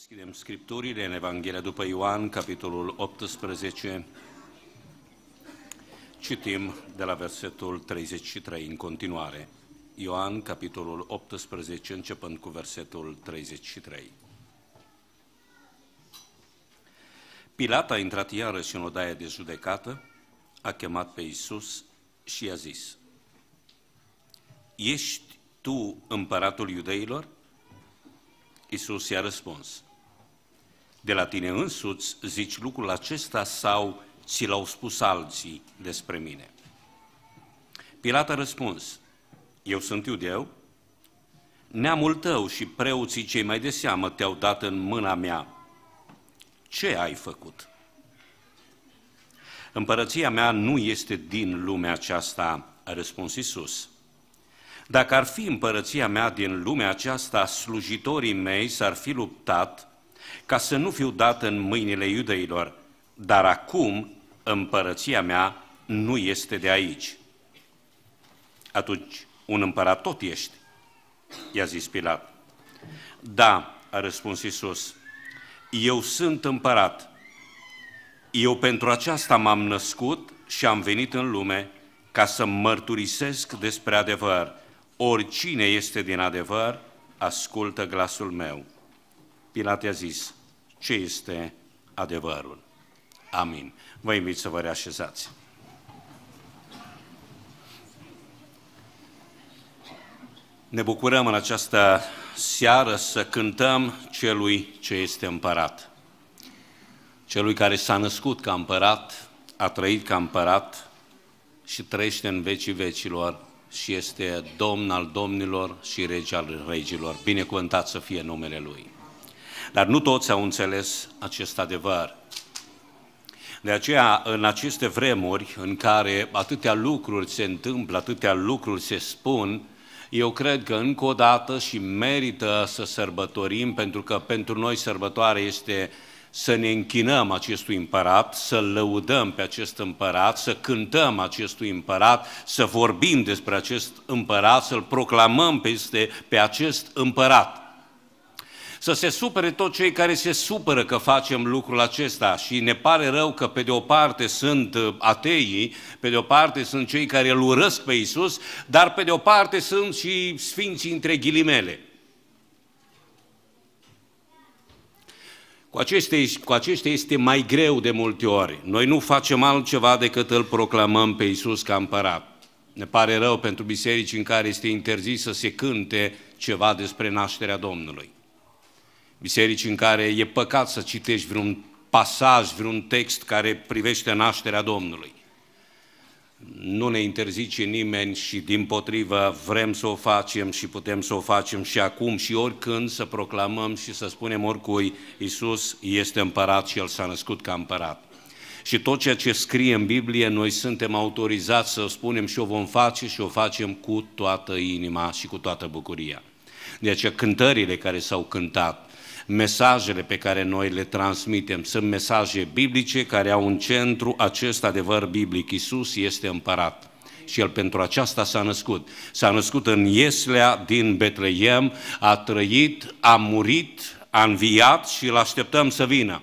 Deschidem scripturile în Evanghelia după Ioan, capitolul 18. Citim de la versetul 33 în continuare. Ioan, capitolul 18, începând cu versetul 33. Pilat a intrat iarăși în odaia de judecată, a chemat pe Iisus și i-a zis, Ești tu împăratul iudeilor? Iisus i-a răspuns, de la tine însuți zici lucrul acesta sau ți l-au spus alții despre mine? Pilat a răspuns, eu sunt iudeu, neamul tău și preoții cei mai de seamă te-au dat în mâna mea. Ce ai făcut? Împărăția mea nu este din lumea aceasta, a răspuns Isus. Dacă ar fi împărăția mea din lumea aceasta, slujitorii mei s-ar fi luptat ca să nu fiu dat în mâinile iudeilor, dar acum împărăția mea nu este de aici. Atunci, un împărat tot ești, i-a zis Pilat. Da, a răspuns Isus, eu sunt împărat. Eu pentru aceasta m-am născut și am venit în lume ca să mărturisesc despre adevăr. Oricine este din adevăr, ascultă glasul meu i a zis, ce este adevărul? Amin. Vă invit să vă reașezați. Ne bucurăm în această seară să cântăm celui ce este împărat. Celui care s-a născut ca împărat, a trăit ca împărat și trăiește în vecii vecilor și este domn al domnilor și rege al regilor. Binecuvântat să fie numele Lui. Dar nu toți au înțeles acest adevăr. De aceea, în aceste vremuri în care atâtea lucruri se întâmplă, atâtea lucruri se spun, eu cred că încă o dată și merită să sărbătorim, pentru că pentru noi sărbătoare este să ne închinăm acestui împărat, să lăudăm pe acest împărat, să cântăm acestui împărat, să vorbim despre acest împărat, să-l proclamăm peste, pe acest împărat. Să se supere tot cei care se supără că facem lucrul acesta și ne pare rău că pe de o parte sunt uh, ateii, pe de o parte sunt cei care îl urăsc pe Iisus, dar pe de o parte sunt și sfinții între ghilimele. Cu aceștia, cu aceștia este mai greu de multe ori. Noi nu facem altceva decât îl proclamăm pe Iisus ca împărat. Ne pare rău pentru biserici în care este interzis să se cânte ceva despre nașterea Domnului biserici în care e păcat să citești vreun pasaj, vreun text care privește nașterea Domnului. Nu ne interzice nimeni și din potrivă vrem să o facem și putem să o facem și acum și oricând să proclamăm și să spunem oricui Iisus este împărat și El s-a născut ca împărat. Și tot ceea ce scrie în Biblie, noi suntem autorizați să o spunem și o vom face și o facem cu toată inima și cu toată bucuria. De aceea cântările care s-au cântat, mesajele pe care noi le transmitem sunt mesaje biblice care au în centru acest adevăr biblic. Iisus este împărat și el pentru aceasta s-a născut. S-a născut în Ieslea din Betleem, a trăit, a murit, a înviat și îl așteptăm să vină.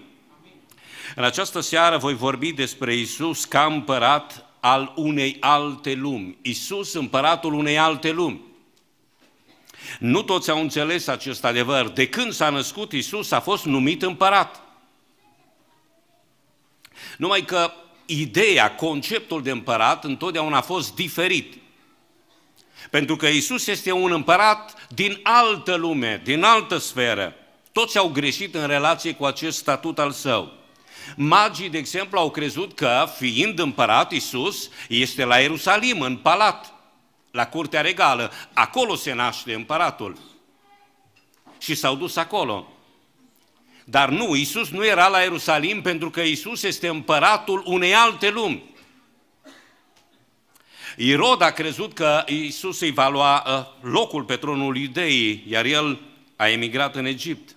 În această seară voi vorbi despre Isus ca împărat al unei alte lumi. Isus, împăratul unei alte lumi. Nu toți au înțeles acest adevăr. De când s-a născut Isus, a fost numit împărat. Numai că ideea, conceptul de împărat întotdeauna a fost diferit. Pentru că Isus este un împărat din altă lume, din altă sferă. Toți au greșit în relație cu acest statut al său. Magii, de exemplu, au crezut că, fiind împărat, Isus este la Ierusalim, în palat la curtea regală. Acolo se naște împăratul. Și s-au dus acolo. Dar nu, Isus nu era la Ierusalim pentru că Isus este împăratul unei alte lumi. Irod a crezut că Isus îi va lua uh, locul pe tronul Iudeii, iar el a emigrat în Egipt.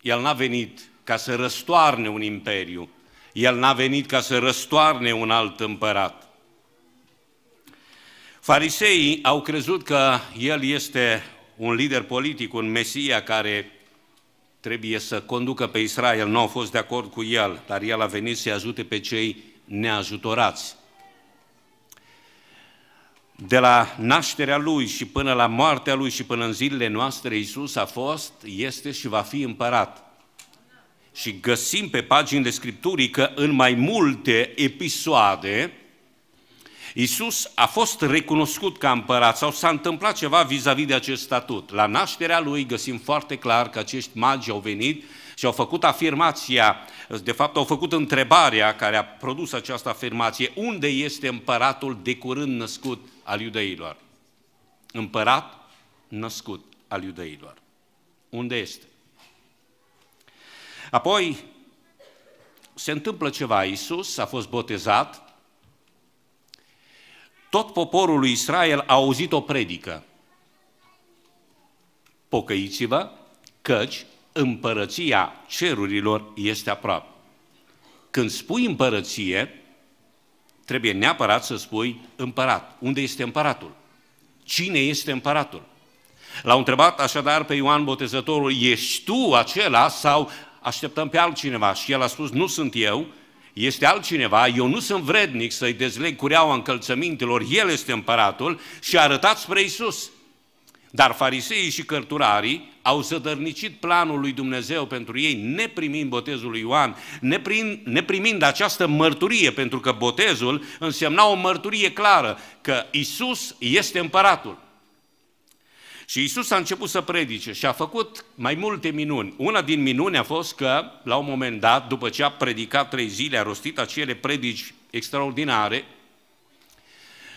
El n-a venit ca să răstoarne un imperiu, el n-a venit ca să răstoarne un alt împărat. Fariseii au crezut că el este un lider politic, un Mesia care trebuie să conducă pe Israel, nu au fost de acord cu el, dar el a venit să-i ajute pe cei neajutorați. De la nașterea lui și până la moartea lui și până în zilele noastre, Isus a fost, este și va fi împărat. Și găsim pe paginile Scripturii că în mai multe episoade, Isus a fost recunoscut ca împărat sau s-a întâmplat ceva vis-a-vis de acest statut. La nașterea lui găsim foarte clar că acești magi au venit și au făcut afirmația, de fapt au făcut întrebarea care a produs această afirmație, unde este împăratul de curând născut al iudeilor? Împărat născut al iudeilor. Unde este? Apoi se întâmplă ceva, Isus a fost botezat, tot poporul lui Israel a auzit o predică. Pocăiți-vă, căci împărăția cerurilor este aproape. Când spui împărăție, trebuie neapărat să spui împărat. Unde este împăratul? Cine este împăratul? L-au întrebat așadar pe Ioan Botezătorul, ești tu acela sau așteptăm pe altcineva? Și el a spus, nu sunt eu, este altcineva, eu nu sunt vrednic să-i dezleg cureaua încălțămintelor, el este împăratul și a arătat spre Isus. Dar fariseii și cărturarii au zădărnicit planul lui Dumnezeu pentru ei, neprimind botezul lui Ioan, neprim, neprimind această mărturie, pentru că botezul însemna o mărturie clară că Isus este împăratul. Și Isus a început să predice și a făcut mai multe minuni. Una din minuni a fost că, la un moment dat, după ce a predicat trei zile, a rostit acele predici extraordinare,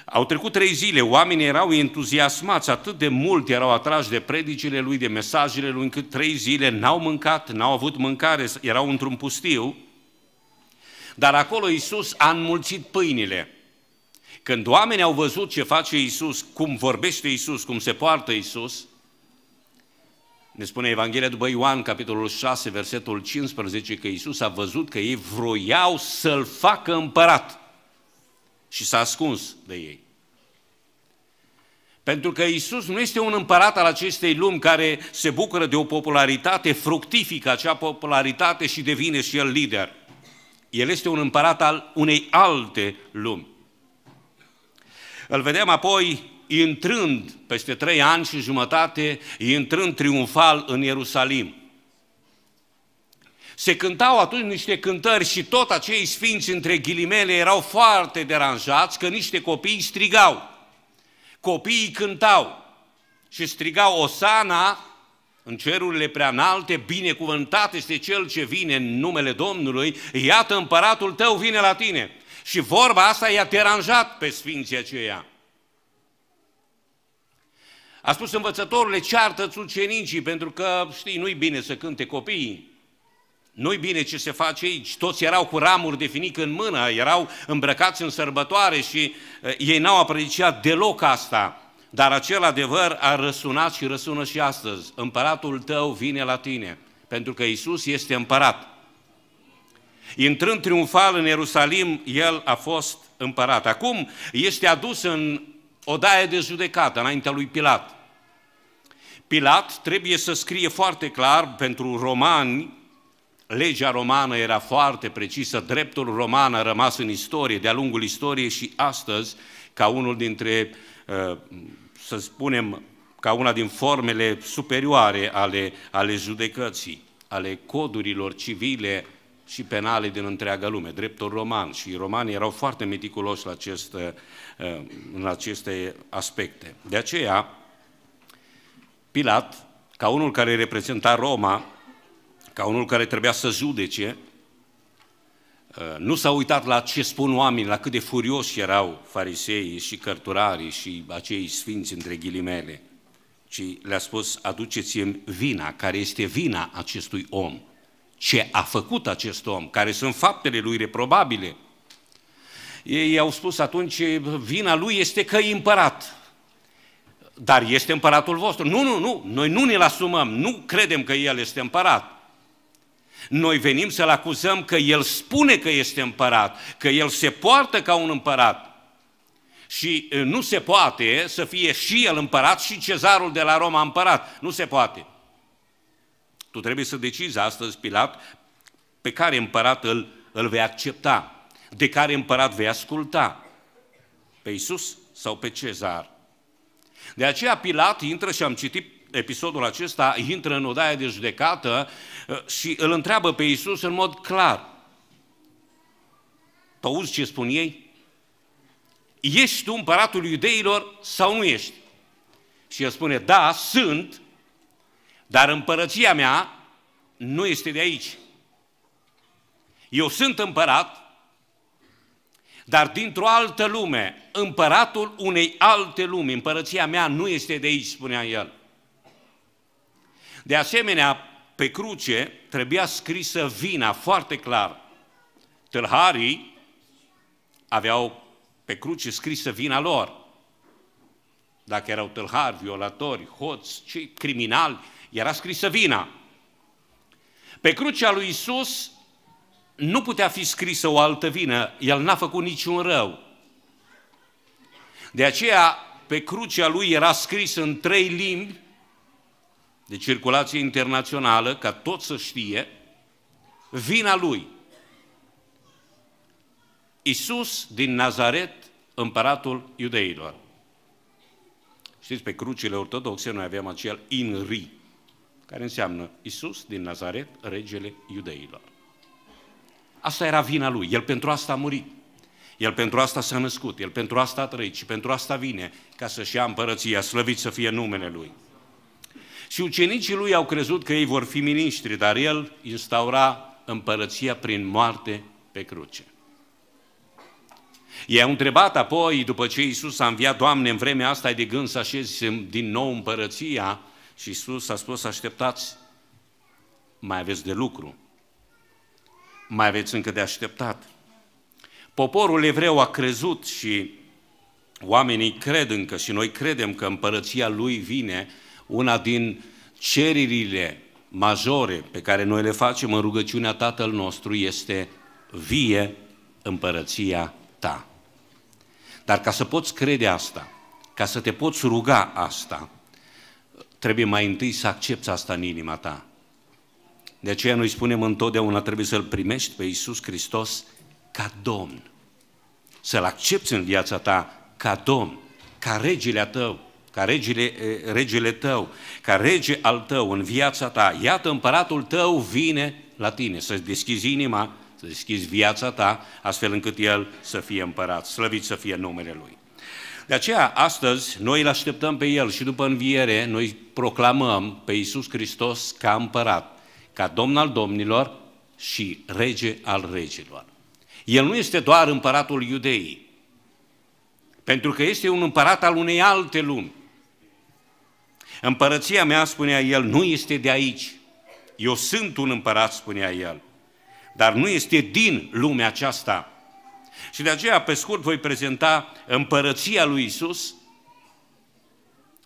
au trecut trei zile, oamenii erau entuziasmați, atât de mult erau atrași de predicile lui, de mesajele lui, încât trei zile n-au mâncat, n-au avut mâncare, erau într-un pustiu, dar acolo Isus a înmulțit pâinile. Când oamenii au văzut ce face Isus, cum vorbește Isus, cum se poartă Isus, ne spune Evanghelia după Ioan, capitolul 6, versetul 15, că Isus a văzut că ei vroiau să-l facă împărat și s-a ascuns de ei. Pentru că Isus nu este un împărat al acestei lumi care se bucură de o popularitate fructifică, acea popularitate și devine și el lider. El este un împărat al unei alte lumi. Îl vedem apoi intrând peste trei ani și jumătate, intrând triumfal în Ierusalim. Se cântau atunci niște cântări și tot acei sfinți între ghilimele erau foarte deranjați că niște copii strigau. Copiii cântau și strigau Osana în cerurile preanalte, binecuvântat este cel ce vine în numele Domnului, iată împăratul tău vine la tine. Și vorba asta i-a deranjat pe sfinții aceia. A spus învățătorule, ceartă-ți ucenicii, pentru că, știi, nu-i bine să cânte copiii. Nu-i bine ce se face aici. Toți erau cu ramuri de finic în mână, erau îmbrăcați în sărbătoare și eh, ei n-au apreciat deloc asta. Dar acel adevăr a răsunat și răsună și astăzi. Împăratul tău vine la tine, pentru că Isus este împărat. Intrând triumfal în Ierusalim, el a fost împărat. Acum este adus în odaie de judecată, înaintea lui Pilat. Pilat trebuie să scrie foarte clar pentru romani, legea romană era foarte precisă, dreptul roman a rămas în istorie, de-a lungul istoriei și astăzi, ca unul dintre, uh, să spunem, ca una din formele superioare ale, ale judecății, ale codurilor civile și penale din întreaga lume, dreptul roman. Și romanii erau foarte meticuloși la acest, uh, în aceste aspecte. De aceea, Pilat, ca unul care reprezenta Roma, ca unul care trebuia să judece, uh, nu s-a uitat la ce spun oamenii, la cât de furioși erau fariseii și cărturarii și acei sfinți între ghilimele, ci le-a spus, aduceți-mi vina, care este vina acestui om ce a făcut acest om, care sunt faptele lui reprobabile. Ei au spus atunci, vina lui este că e împărat. Dar este împăratul vostru. Nu, nu, nu, noi nu ne-l asumăm, nu credem că el este împărat. Noi venim să-l acuzăm că el spune că este împărat, că el se poartă ca un împărat. Și eh, nu se poate să fie și el împărat și cezarul de la Roma împărat. Nu se poate. Tu trebuie să decizi astăzi, Pilat, pe care împărat îl, îl vei accepta, de care împărat vei asculta, pe Isus sau pe Cezar. De aceea Pilat intră și am citit episodul acesta, intră în odaia de judecată ă, și îl întreabă pe Isus în mod clar. Tu auzi ce spun ei? Ești tu împăratul iudeilor sau nu ești? Și el spune, da, sunt, dar împărăția mea nu este de aici. Eu sunt împărat, dar dintr-o altă lume, împăratul unei alte lumi, împărăția mea nu este de aici, spunea el. De asemenea, pe cruce trebuia scrisă vina foarte clar. Tâlharii aveau pe cruce scrisă vina lor. Dacă erau tâlhari, violatori, hoți, cei criminali, era scrisă vina. Pe crucea lui Isus nu putea fi scrisă o altă vină, el n-a făcut niciun rău. De aceea, pe crucea lui era scris în trei limbi de circulație internațională, ca tot să știe, vina lui. Isus din Nazaret, împăratul iudeilor. Știți, pe crucile ortodoxe noi aveam acel INRI, care înseamnă Isus din Nazaret, regele iudeilor. Asta era vina lui, el pentru asta a murit. El pentru asta s-a născut, el pentru asta a trăit și pentru asta vine, ca să-și ia împărăția, slăvit să fie numele lui. Și ucenicii lui au crezut că ei vor fi miniștri, dar el instaura împărăția prin moarte pe cruce. Ei au întrebat apoi, după ce Iisus a înviat, Doamne, în vremea asta ai de gând să așezi din nou împărăția? Și Isus a spus, așteptați, mai aveți de lucru, mai aveți încă de așteptat. Poporul evreu a crezut și oamenii cred încă și noi credem că împărăția lui vine una din ceririle majore pe care noi le facem în rugăciunea Tatăl nostru este vie împărăția ta. Dar ca să poți crede asta, ca să te poți ruga asta, trebuie mai întâi să accepți asta în inima ta. De aceea noi spunem întotdeauna trebuie să-L primești pe Iisus Hristos ca Domn. Să-L accepti în viața ta ca Domn, ca regele tău, ca regele, regele tău, ca rege al tău în viața ta. Iată, împăratul tău vine la tine, să-ți deschizi inima, să deschizi viața ta, astfel încât el să fie împărat, slăvit să fie numele Lui. De aceea, astăzi, noi îl așteptăm pe El și după înviere, noi proclamăm pe Iisus Hristos ca împărat, ca Domn al Domnilor și Rege al Regilor. El nu este doar împăratul iudeii, pentru că este un împărat al unei alte lumi. Împărăția mea, spunea el, nu este de aici. Eu sunt un împărat, spunea el, dar nu este din lumea aceasta, și de aceea, pe scurt, voi prezenta împărăția lui Isus,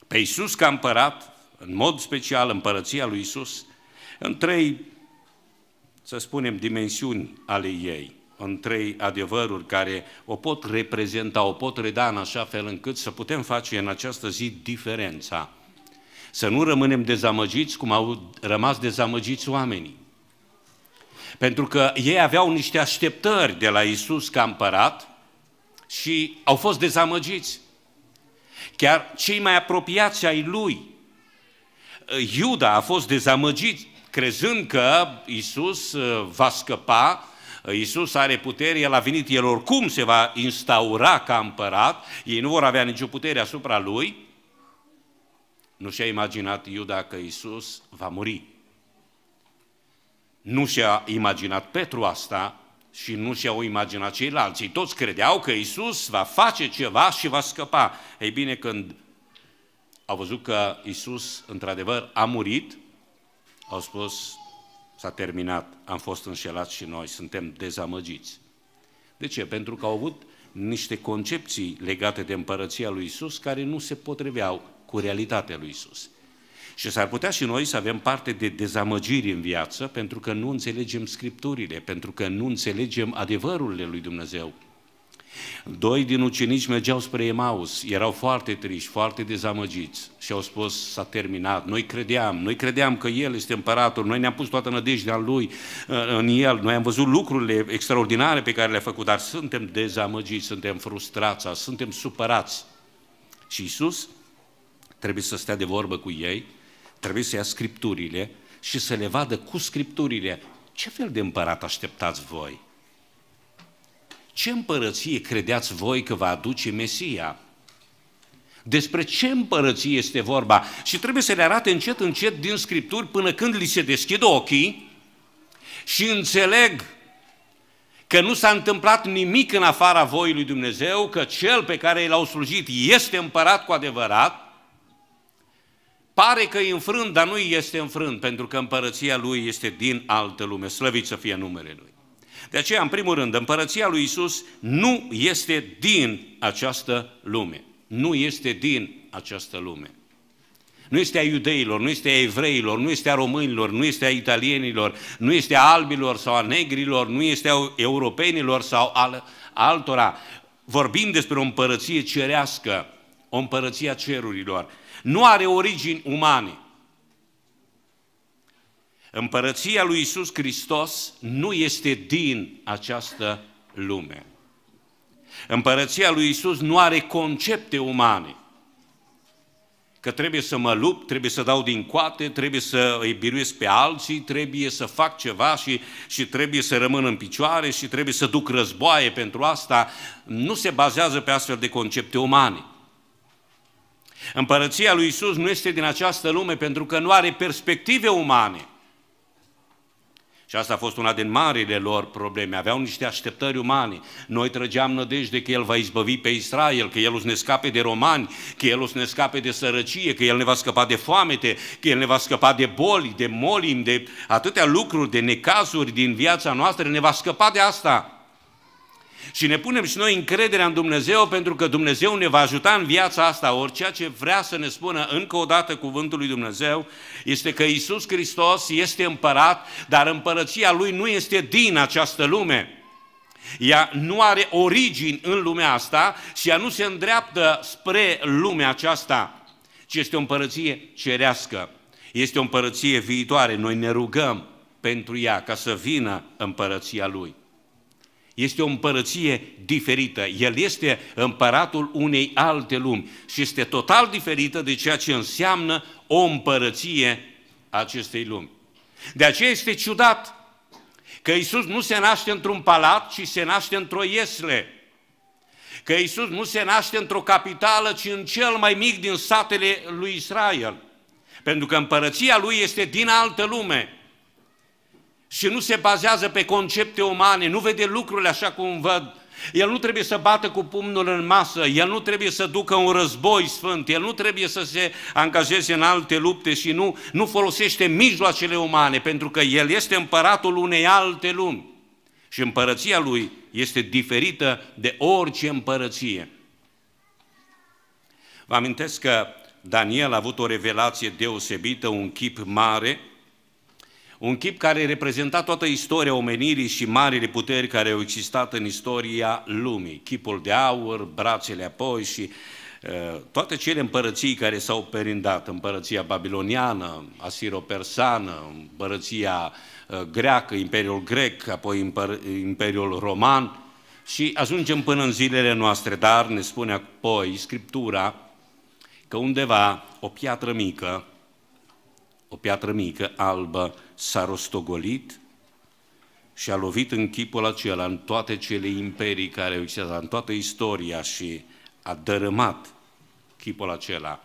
pe Isus ca împărat, în mod special împărăția lui Isus, în trei, să spunem, dimensiuni ale ei, în trei adevăruri care o pot reprezenta, o pot reda în așa fel încât să putem face în această zi diferența. Să nu rămânem dezamăgiți cum au rămas dezamăgiți oamenii. Pentru că ei aveau niște așteptări de la Isus ca împărat și au fost dezamăgiți. Chiar cei mai apropiați ai lui, Iuda a fost dezamăgit, crezând că Isus uh, va scăpa, uh, Isus are putere, El a venit, El oricum se va instaura ca împărat, ei nu vor avea nicio putere asupra Lui, nu și-a imaginat Iuda că Isus va muri. Nu și-a imaginat Petru asta și nu și-au imaginat ceilalți. toți credeau că Isus va face ceva și va scăpa. Ei bine, când au văzut că Isus într-adevăr a murit, au spus, s-a terminat, am fost înșelați și noi, suntem dezamăgiți. De ce? Pentru că au avut niște concepții legate de împărăția lui Isus care nu se potriveau cu realitatea lui Isus. Și s-ar putea și noi să avem parte de dezamăgiri în viață pentru că nu înțelegem Scripturile, pentru că nu înțelegem adevărurile lui Dumnezeu. Doi din ucenici mergeau spre Emaus, erau foarte triști, foarte dezamăgiți și au spus, s-a terminat, noi credeam, noi credeam că El este împăratul, noi ne-am pus toată nădejdea Lui în El, noi am văzut lucrurile extraordinare pe care le-a făcut, dar suntem dezamăgiți, suntem frustrați, suntem supărați. Și Isus trebuie să stea de vorbă cu ei, Trebuie să ia scripturile și să le vadă cu scripturile. Ce fel de împărat așteptați voi? Ce împărăție credeați voi că va aduce Mesia? Despre ce împărăție este vorba? Și trebuie să le arate încet, încet din Scripturi până când li se deschid ochii și înțeleg că nu s-a întâmplat nimic în afara voii lui Dumnezeu, că cel pe care l-au slujit este împărat cu adevărat Pare că e înfrânt, dar nu este înfrânt, pentru că împărăția lui este din altă lume. Slăvit să fie numele lui. De aceea, în primul rând, împărăția lui Isus nu este din această lume. Nu este din această lume. Nu este a iudeilor, nu este a evreilor, nu este a românilor, nu este a italienilor, nu este a albilor sau a negrilor, nu este a europenilor sau al altora. Vorbim despre o împărăție cerească, o împărăție a cerurilor nu are origini umane. Împărăția lui Isus Hristos nu este din această lume. Împărăția lui Isus nu are concepte umane. Că trebuie să mă lupt, trebuie să dau din coate, trebuie să îi biruiesc pe alții, trebuie să fac ceva și, și trebuie să rămân în picioare și trebuie să duc războaie pentru asta. Nu se bazează pe astfel de concepte umane. Împărăția lui Isus nu este din această lume pentru că nu are perspective umane. Și asta a fost una din marile lor probleme. Aveau niște așteptări umane. Noi trăgeam nădejde că El va izbăvi pe Israel, că El o să ne scape de romani, că El o să ne scape de sărăcie, că El ne va scăpa de foamete, că El ne va scăpa de boli, de molim, de atâtea lucruri, de necazuri din viața noastră, ne va scăpa de asta. Și ne punem și noi încrederea în Dumnezeu pentru că Dumnezeu ne va ajuta în viața asta. Ori ce vrea să ne spună încă o dată cuvântul lui Dumnezeu este că Isus Hristos este împărat, dar împărăția Lui nu este din această lume. Ea nu are origini în lumea asta și ea nu se îndreaptă spre lumea aceasta, ci este o împărăție cerească. Este o împărăție viitoare. Noi ne rugăm pentru ea ca să vină împărăția Lui. Este o împărăție diferită. El este împăratul unei alte lumi și este total diferită de ceea ce înseamnă o împărăție a acestei lumi. De aceea este ciudat că Isus nu se naște într-un palat, ci se naște într-o iesle. Că Isus nu se naște într-o capitală, ci în cel mai mic din satele lui Israel. Pentru că împărăția lui este din altă lume și nu se bazează pe concepte umane, nu vede lucrurile așa cum văd, el nu trebuie să bată cu pumnul în masă, el nu trebuie să ducă un război sfânt, el nu trebuie să se angajeze în alte lupte și nu, nu folosește mijloacele umane, pentru că el este împăratul unei alte lumi. Și împărăția lui este diferită de orice împărăție. Vă amintesc că Daniel a avut o revelație deosebită, un chip mare, un chip care reprezenta toată istoria omenirii și marile puteri care au existat în istoria lumii. Chipul de aur, brațele apoi și uh, toate cele împărății care s-au perindat, împărăția babiloniană, asiro-persană, împărăția uh, greacă, Imperiul grec, apoi Imperiul roman și ajungem până în zilele noastre, dar ne spune apoi Scriptura că undeva o piatră mică o piatră mică, albă, s-a rostogolit și a lovit în chipul acela în toate cele imperii care au existat, în toată istoria și a dărâmat chipul acela.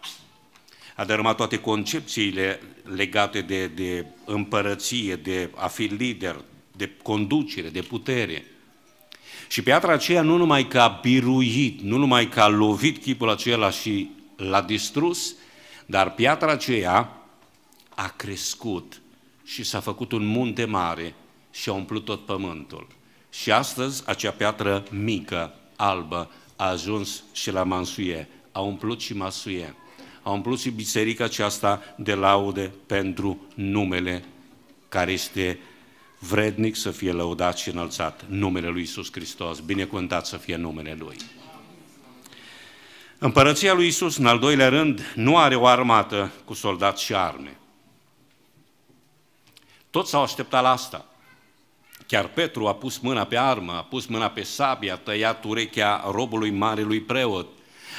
A dărâmat toate concepțiile legate de, de împărăție, de a fi lider, de conducere, de putere. Și piatra aceea nu numai că a biruit, nu numai că a lovit chipul acela și l-a distrus, dar piatra aceea a crescut și s-a făcut un munte mare și a umplut tot pământul. Și astăzi acea piatră mică, albă, a ajuns și la Mansuie, a umplut și Masuie, a umplut și biserica aceasta de laude pentru numele care este vrednic să fie lăudat și înălțat, numele lui Isus Hristos, binecuvântat să fie numele Lui. Împărăția lui Isus, în al doilea rând, nu are o armată cu soldați și arme. Toți s-au așteptat la asta. Chiar Petru a pus mâna pe armă, a pus mâna pe sabia, a tăiat urechea robului marelui preot.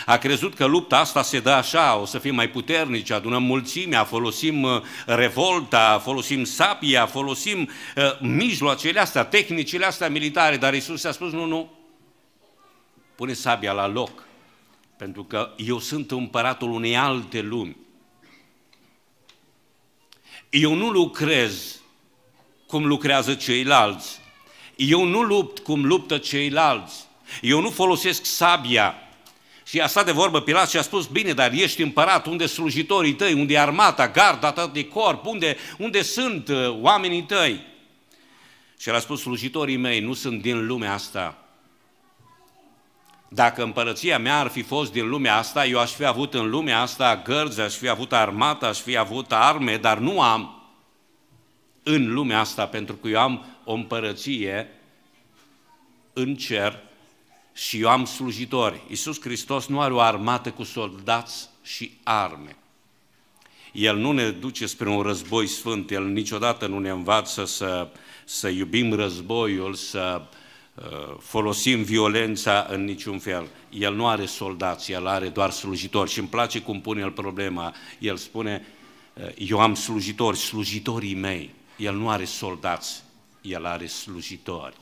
A crezut că lupta asta se dă așa, o să fim mai puternici, adunăm mulțimea, folosim uh, revolta, folosim sabia, folosim uh, mijloacele astea, tehnicile astea militare, dar Isus a spus, nu, nu, pune sabia la loc, pentru că eu sunt împăratul unei alte lumi. Eu nu lucrez cum lucrează ceilalți. Eu nu lupt cum luptă ceilalți. Eu nu folosesc sabia. Și a stat de vorbă Pilat și a spus, bine, dar ești împărat, unde slujitorii tăi, unde e armata, garda ta de corp, unde, unde sunt uh, oamenii tăi? Și el a spus, slujitorii mei nu sunt din lumea asta. Dacă împărăția mea ar fi fost din lumea asta, eu aș fi avut în lumea asta gărzi, aș fi avut armată, aș fi avut arme, dar nu am în lumea asta, pentru că eu am o împărăție în cer și eu am slujitori. Iisus Hristos nu are o armată cu soldați și arme. El nu ne duce spre un război sfânt, El niciodată nu ne învață să, să iubim războiul, să uh, folosim violența în niciun fel. El nu are soldați, El are doar slujitori și îmi place cum pune El problema. El spune, uh, eu am slujitori, slujitorii mei. El nu are soldați, El are slujitori.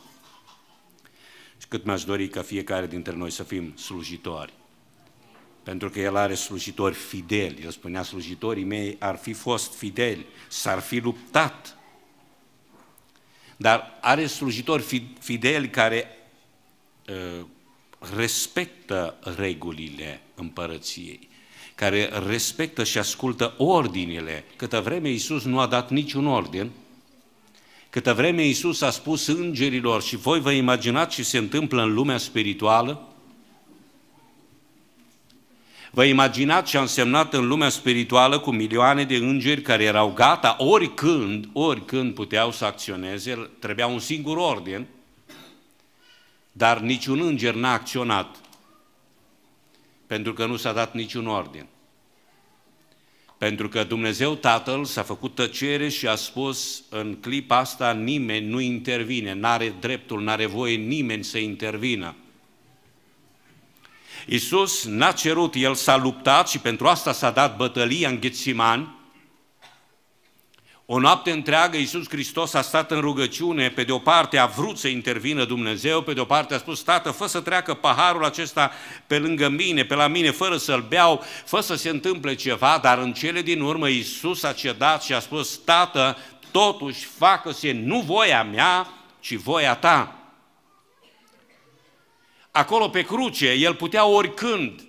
Și cât mi-aș dori ca fiecare dintre noi să fim slujitori. Pentru că El are slujitori fideli. El spunea, slujitorii mei ar fi fost fideli, s-ar fi luptat. Dar are slujitori fideli care uh, respectă regulile împărăției, care respectă și ascultă ordinele. Câtă vreme Iisus nu a dat niciun ordin, Câtă vreme Iisus a spus îngerilor și voi vă imaginați ce se întâmplă în lumea spirituală? Vă imaginați ce a însemnat în lumea spirituală cu milioane de îngeri care erau gata, oricând, oricând puteau să acționeze, trebuia un singur ordin, dar niciun înger n-a acționat, pentru că nu s-a dat niciun ordin. Pentru că Dumnezeu Tatăl s-a făcut tăcere și a spus în clipa asta nimeni nu intervine, n-are dreptul, n-are voie nimeni să intervină. Iisus n-a cerut, El s-a luptat și pentru asta s-a dat bătălia în Ghețiman, o noapte întreagă Iisus Hristos a stat în rugăciune, pe de o parte a vrut să intervină Dumnezeu, pe de o parte a spus, Tată, fă să treacă paharul acesta pe lângă mine, pe la mine, fără să-l beau, fă să se întâmple ceva, dar în cele din urmă Iisus a cedat și a spus, Tată, totuși facă-se nu voia mea, ci voia ta. Acolo pe cruce, el putea oricând,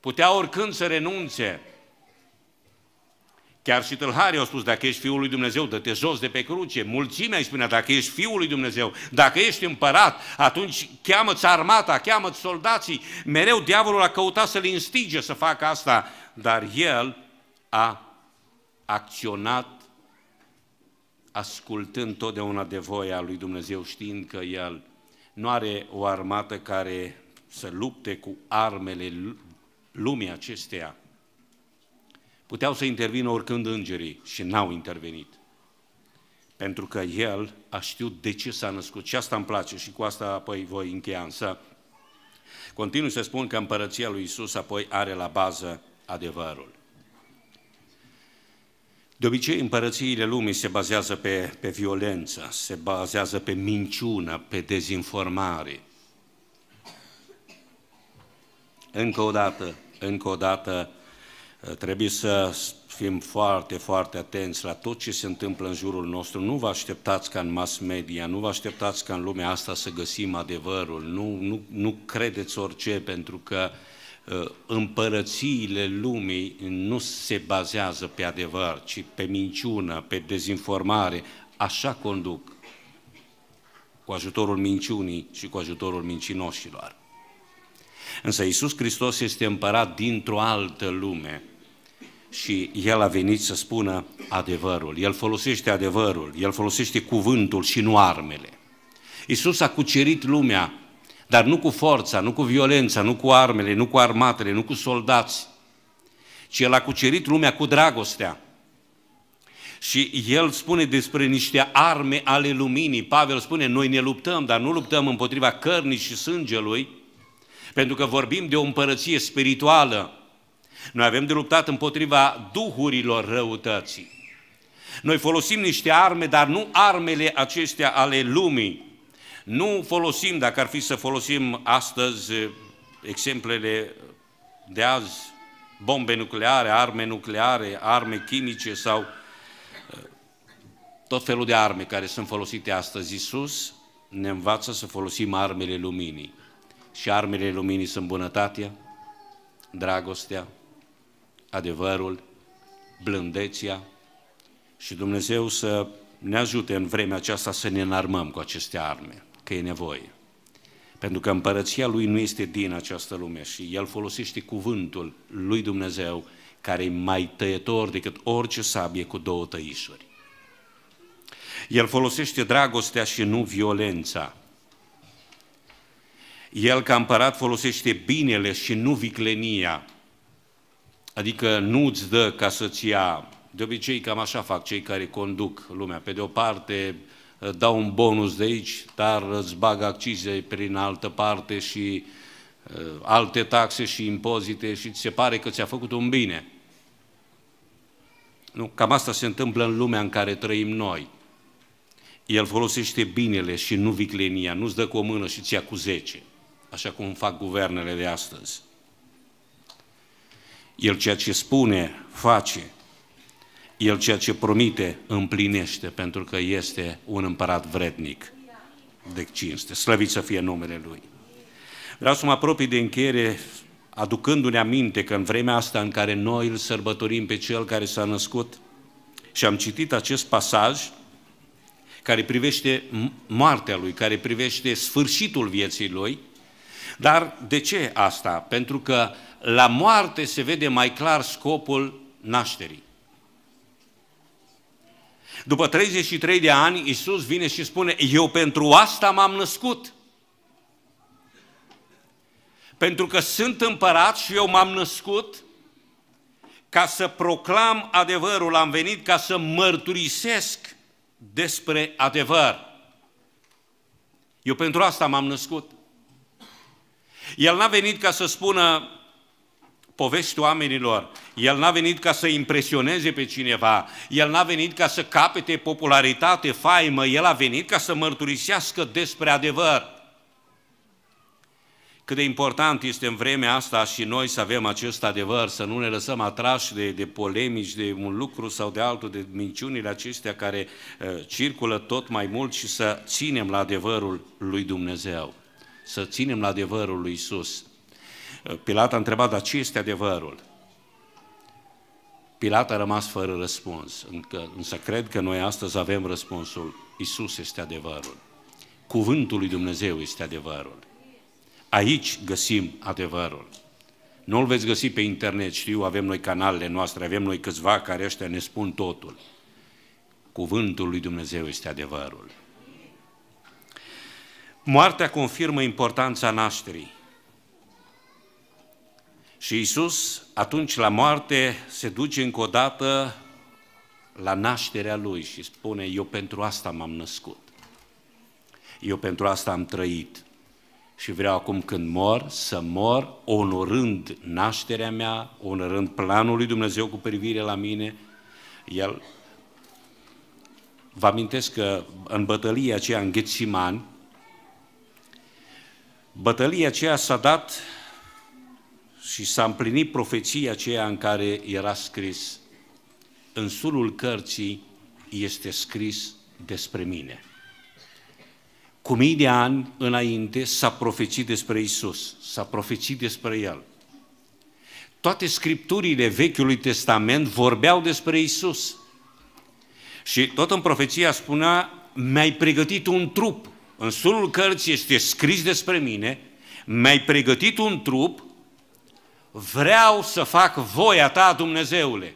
putea oricând să renunțe, Chiar și tâlharii au spus, dacă ești Fiul lui Dumnezeu, dă-te jos de pe cruce. Mulțimea îi spunea, dacă ești Fiul lui Dumnezeu, dacă ești împărat, atunci cheamă-ți armata, cheamă-ți soldații. Mereu diavolul a căutat să-l instige să facă asta, dar el a acționat ascultând totdeauna de voia lui Dumnezeu, știind că el nu are o armată care să lupte cu armele lumii acesteia, Puteau să intervină oricând îngerii și n-au intervenit. Pentru că el a știut de ce s-a născut. Și asta îmi place și cu asta apoi voi încheia. Însă continui să spun că împărăția lui Isus apoi are la bază adevărul. De obicei, împărățiile lumii se bazează pe, pe violență, se bazează pe minciună, pe dezinformare. Încă o dată, încă o dată, Eh, trebuie să fim foarte, foarte atenți la tot ce se întâmplă în jurul nostru. Nu vă așteptați ca în mass media, nu vă așteptați ca în lumea asta să găsim adevărul. Nu, nu, nu credeți orice, pentru că eh, împărățiile lumii nu se bazează pe adevăr, ci pe minciună, pe dezinformare. Așa conduc, cu ajutorul minciunii și cu ajutorul mincinoșilor. Însă Isus Hristos este împărat dintr-o altă lume – și el a venit să spună adevărul. El folosește adevărul, el folosește cuvântul și nu armele. Isus a cucerit lumea, dar nu cu forța, nu cu violența, nu cu armele, nu cu armatele, nu cu soldați, ci el a cucerit lumea cu dragostea. Și el spune despre niște arme ale luminii. Pavel spune, noi ne luptăm, dar nu luptăm împotriva cărnii și sângelui, pentru că vorbim de o împărăție spirituală, noi avem de luptat împotriva duhurilor răutății. Noi folosim niște arme, dar nu armele acestea ale lumii. Nu folosim, dacă ar fi să folosim astăzi eh, exemplele de azi, bombe nucleare, arme nucleare, arme chimice sau eh, tot felul de arme care sunt folosite astăzi. Iisus ne învață să folosim armele luminii. Și armele luminii sunt bunătatea, dragostea, adevărul, blândețea și Dumnezeu să ne ajute în vremea aceasta să ne înarmăm cu aceste arme, că e nevoie. Pentru că împărăția lui nu este din această lume și el folosește cuvântul lui Dumnezeu care e mai tăietor decât orice sabie cu două tăișuri. El folosește dragostea și nu violența. El ca împărat folosește binele și nu viclenia. Adică nu îți dă ca să-ți ia, de obicei cam așa fac cei care conduc lumea, pe de o parte uh, dau un bonus de aici, dar îți bag accize prin altă parte și uh, alte taxe și impozite și ți se pare că ți-a făcut un bine. Nu, cam asta se întâmplă în lumea în care trăim noi. El folosește binele și nu viclenia, nu-ți dă cu o mână și ți-a cu zece, așa cum fac guvernele de astăzi. El ceea ce spune, face. El ceea ce promite, împlinește, pentru că este un împărat vrednic de deci cinste. Slăvit să fie numele Lui. Vreau să mă apropii de încheiere aducându-ne aminte că în vremea asta în care noi îl sărbătorim pe Cel care s-a născut și am citit acest pasaj care privește moartea Lui, care privește sfârșitul vieții Lui, dar de ce asta? Pentru că la moarte se vede mai clar scopul nașterii. După 33 de ani, Iisus vine și spune, eu pentru asta m-am născut. Pentru că sunt împărat și eu m-am născut ca să proclam adevărul, am venit ca să mărturisesc despre adevăr. Eu pentru asta m-am născut. El n-a venit ca să spună, povești oamenilor. El n-a venit ca să impresioneze pe cineva, el n-a venit ca să capete popularitate, faimă, el a venit ca să mărturisească despre adevăr. Cât de important este în vremea asta și noi să avem acest adevăr, să nu ne lăsăm atrași de, de polemici, de un lucru sau de altul, de minciunile acestea care uh, circulă tot mai mult și să ținem la adevărul lui Dumnezeu, să ținem la adevărul lui Isus. Pilat a întrebat, dar ce este adevărul? Pilat a rămas fără răspuns, însă cred că noi astăzi avem răspunsul. Isus este adevărul. Cuvântul lui Dumnezeu este adevărul. Aici găsim adevărul. nu îl veți găsi pe internet, știu, avem noi canalele noastre, avem noi câțiva care ăștia ne spun totul. Cuvântul lui Dumnezeu este adevărul. Moartea confirmă importanța nașterii. Și Isus, atunci la moarte, se duce încă o dată la nașterea Lui și spune, eu pentru asta m-am născut, eu pentru asta am trăit și vreau acum când mor să mor onorând nașterea mea, onorând planul lui Dumnezeu cu privire la mine. El, vă amintesc că în bătălia aceea în Ghețiman, bătălia aceea s-a dat și s-a împlinit profeția aceea în care era scris, în sulul cărții este scris despre mine. Cu mii de ani înainte s-a profețit despre Isus, s-a profețit despre El. Toate scripturile Vechiului Testament vorbeau despre Isus. Și tot în profeția spunea, mi-ai pregătit un trup. În sulul cărții este scris despre mine, mi-ai pregătit un trup vreau să fac voia ta, Dumnezeule.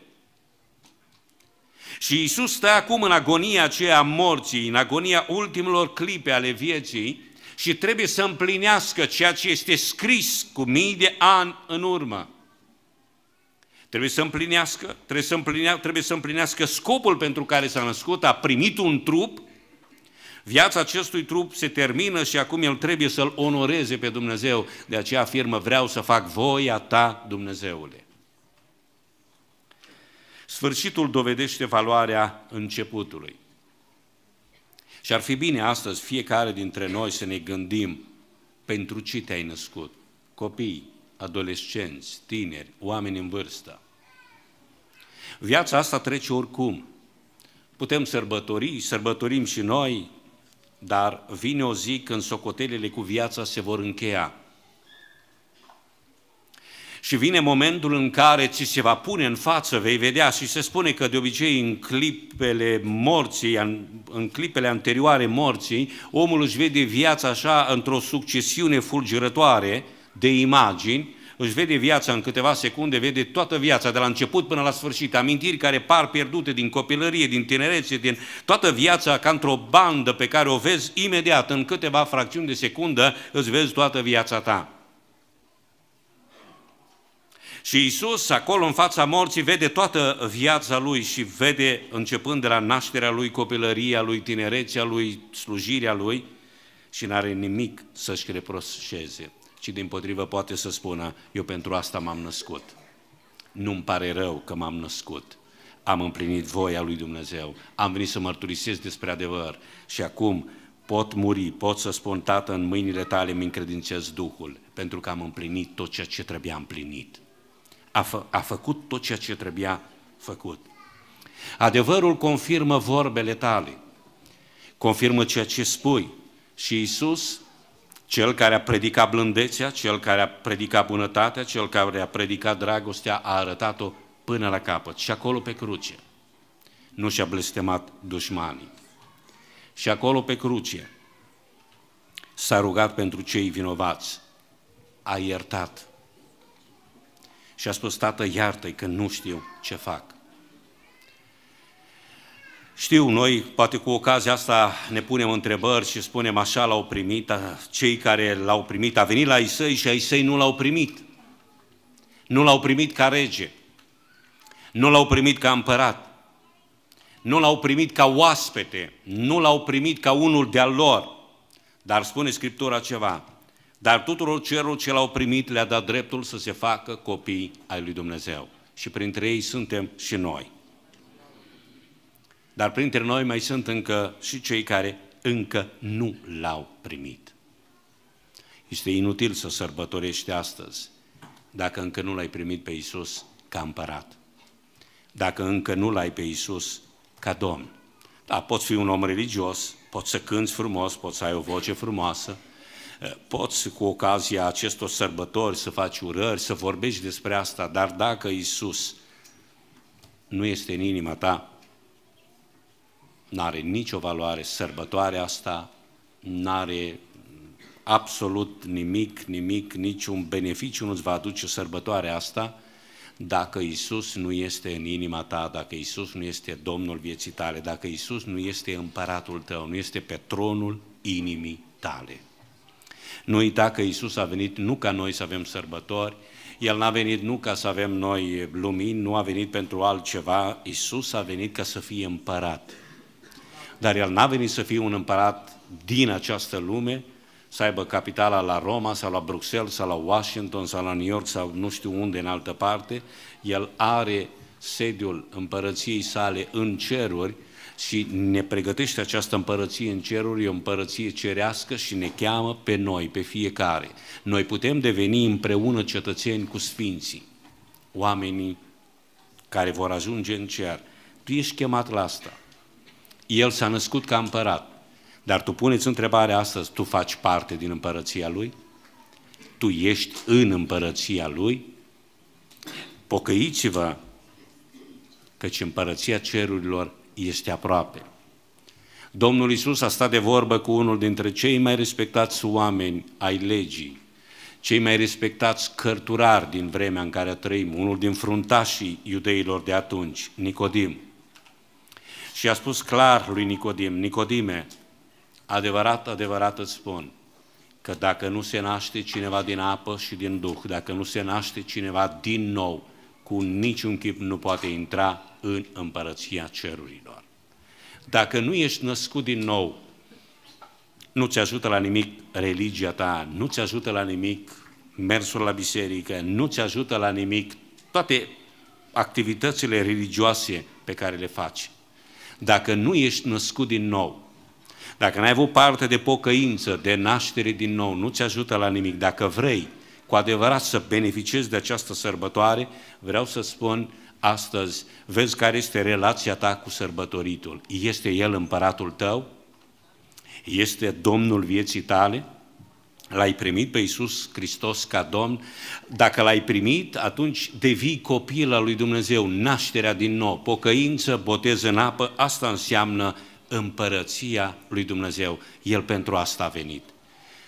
Și Isus stă acum în agonia aceea morții, în agonia ultimilor clipe ale vieții și trebuie să împlinească ceea ce este scris cu mii de ani în urmă. Trebuie să împlinească, trebuie să, împlinească, trebuie să împlinească scopul pentru care s-a născut, a primit un trup Viața acestui trup se termină și acum el trebuie să-L onoreze pe Dumnezeu. De aceea afirmă, vreau să fac voia ta, Dumnezeule. Sfârșitul dovedește valoarea începutului. Și ar fi bine astăzi fiecare dintre noi să ne gândim pentru ce te-ai născut. Copii, adolescenți, tineri, oameni în vârstă. Viața asta trece oricum. Putem sărbători, sărbătorim și noi dar vine o zi când socotelele cu viața se vor încheia. Și vine momentul în care ți se va pune în față, vei vedea, și se spune că de obicei în clipele morții, în clipele anterioare morții, omul își vede viața așa într-o succesiune fulgerătoare de imagini, își vede viața în câteva secunde, vede toată viața, de la început până la sfârșit, amintiri care par pierdute din copilărie, din tinerețe, din toată viața, ca într-o bandă pe care o vezi imediat, în câteva fracțiuni de secundă, îți vezi toată viața ta. Și Isus, acolo în fața morții, vede toată viața lui și vede, începând de la nașterea lui, copilăria lui, tinerețea lui, slujirea lui, și n-are nimic să-și reproșeze ci din potrivă poate să spună, eu pentru asta m-am născut. Nu-mi pare rău că m-am născut. Am împlinit voia lui Dumnezeu, am venit să mărturisesc despre adevăr și acum pot muri, pot să spun, Tată, în mâinile tale mi încredințez Duhul, pentru că am împlinit tot ceea ce trebuia împlinit. A, fă, a făcut tot ceea ce trebuia făcut. Adevărul confirmă vorbele tale, confirmă ceea ce spui. Și Isus cel care a predicat blândețea, cel care a predicat bunătatea, cel care a predicat dragostea, a arătat-o până la capăt și acolo pe cruce. Nu și-a blestemat dușmanii. Și acolo pe cruce s-a rugat pentru cei vinovați, a iertat și a spus, Tată, iartă-i că nu știu ce fac. Știu, noi poate cu ocazia asta ne punem întrebări și spunem așa l-au primit, cei care l-au primit, a venit la Isai și Isai nu l-au primit. Nu l-au primit ca rege, nu l-au primit ca împărat, nu l-au primit ca oaspete, nu l-au primit ca unul de-al lor. Dar spune Scriptura ceva, dar tuturor celor ce l-au primit le-a dat dreptul să se facă copii ai lui Dumnezeu. Și printre ei suntem și noi. Dar printre noi mai sunt încă și cei care încă nu l-au primit. Este inutil să sărbătorești astăzi dacă încă nu l-ai primit pe Iisus ca împărat. Dacă încă nu l-ai pe Iisus ca Domn. Da, poți fi un om religios, poți să cânți frumos, poți să ai o voce frumoasă, poți cu ocazia acestor sărbători să faci urări, să vorbești despre asta, dar dacă Iisus nu este în inima ta, n-are nicio valoare sărbătoarea asta, n-are absolut nimic, nimic, niciun beneficiu nu-ți va aduce sărbătoarea asta dacă Isus nu este în inima ta, dacă Isus nu este Domnul vieții tale, dacă Isus nu este împăratul tău, nu este pe tronul inimii tale. Nu uita că Isus a venit nu ca noi să avem sărbători, El n-a venit nu ca să avem noi lumini, nu a venit pentru altceva, Isus a venit ca să fie împărat dar el n-a venit să fie un împărat din această lume, să aibă capitala la Roma sau la Bruxelles sau la Washington sau la New York sau nu știu unde în altă parte, el are sediul împărăției sale în ceruri și ne pregătește această împărăție în ceruri, e o împărăție cerească și ne cheamă pe noi, pe fiecare. Noi putem deveni împreună cetățeni cu sfinții, oamenii care vor ajunge în cer. Tu ești chemat la asta. El s-a născut ca împărat. Dar tu puneți întrebarea astăzi, tu faci parte din împărăția Lui? Tu ești în împărăția Lui? Pocăiți-vă, căci împărăția cerurilor este aproape. Domnul Isus a stat de vorbă cu unul dintre cei mai respectați oameni ai legii, cei mai respectați cărturari din vremea în care trăim, unul din fruntașii iudeilor de atunci, Nicodim. Și a spus clar lui Nicodim, Nicodime, adevărat, adevărat îți spun, că dacă nu se naște cineva din apă și din Duh, dacă nu se naște cineva din nou, cu niciun chip nu poate intra în împărăția cerurilor. Dacă nu ești născut din nou, nu ți ajută la nimic religia ta, nu ți ajută la nimic mersul la biserică, nu ți ajută la nimic toate activitățile religioase pe care le faci. Dacă nu ești născut din nou, dacă n-ai avut parte de pocăință, de naștere din nou, nu ți ajută la nimic. Dacă vrei cu adevărat să beneficiezi de această sărbătoare, vreau să spun astăzi, vezi care este relația ta cu sărbătoritul. Este El împăratul tău? Este Domnul vieții tale? L-ai primit pe Iisus Hristos ca Domn? Dacă l-ai primit, atunci devii copil al lui Dumnezeu, nașterea din nou, pocăință, botez în apă, asta înseamnă împărăția lui Dumnezeu. El pentru asta a venit.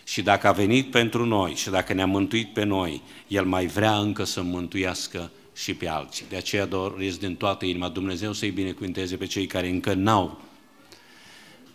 Și dacă a venit pentru noi și dacă ne-a mântuit pe noi, El mai vrea încă să mântuiască și pe alții. De aceea doresc din toată inima Dumnezeu să-i binecuvinteze pe cei care încă n-au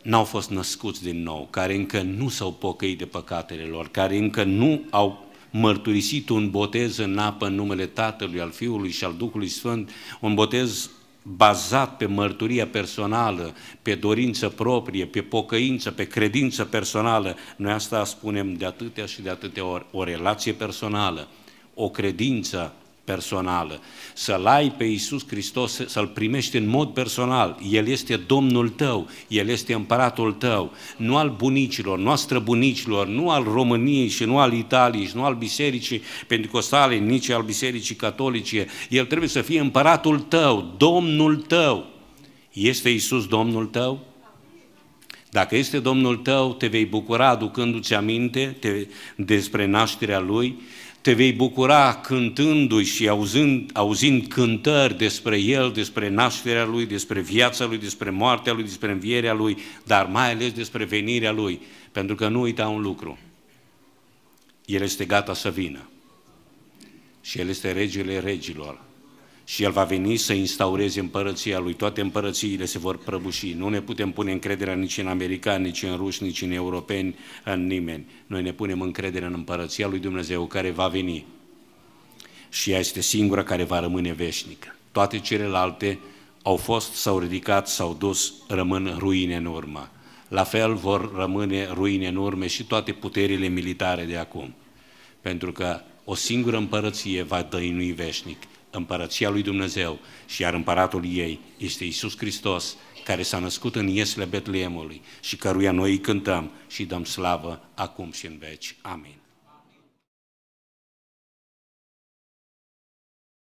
n-au fost născuți din nou, care încă nu s-au pocăit de păcatele lor, care încă nu au mărturisit un botez în apă în numele Tatălui, al Fiului și al Duhului Sfânt, un botez bazat pe mărturia personală, pe dorință proprie, pe pocăință, pe credință personală. Noi asta spunem de atâtea și de atâtea ori, o relație personală, o credință personală. Să-L ai pe Iisus Hristos, să-L primești în mod personal. El este Domnul tău, El este împăratul tău, nu al bunicilor, nu al străbunicilor, nu al României și nu al Italiei și nu al Bisericii Pentecostale, nici al Bisericii Catolice. El trebuie să fie împăratul tău, Domnul tău. Este Iisus Domnul tău? Dacă este Domnul tău, te vei bucura aducându-ți aminte te, despre nașterea Lui, te vei bucura cântându-i și auzind, auzind cântări despre El, despre nașterea Lui, despre viața Lui, despre moartea Lui, despre învierea Lui, dar mai ales despre venirea Lui. Pentru că nu uita un lucru. El este gata să vină. Și El este regele regilor și El va veni să instaureze împărăția Lui. Toate împărățiile se vor prăbuși. Nu ne putem pune încrederea nici în americani, nici în ruși, nici în europeni, în nimeni. Noi ne punem încredere în împărăția Lui Dumnezeu care va veni. Și ea este singura care va rămâne veșnică. Toate celelalte au fost, s-au ridicat, s-au dus, rămân ruine în urmă. La fel vor rămâne ruine în urmă și toate puterile militare de acum. Pentru că o singură împărăție va dăinui veșnic împărăția lui Dumnezeu și iar împăratul ei este Isus Hristos, care s-a născut în iesle Betleemului și căruia noi îi cântăm și dăm slavă acum și în veci. Amin.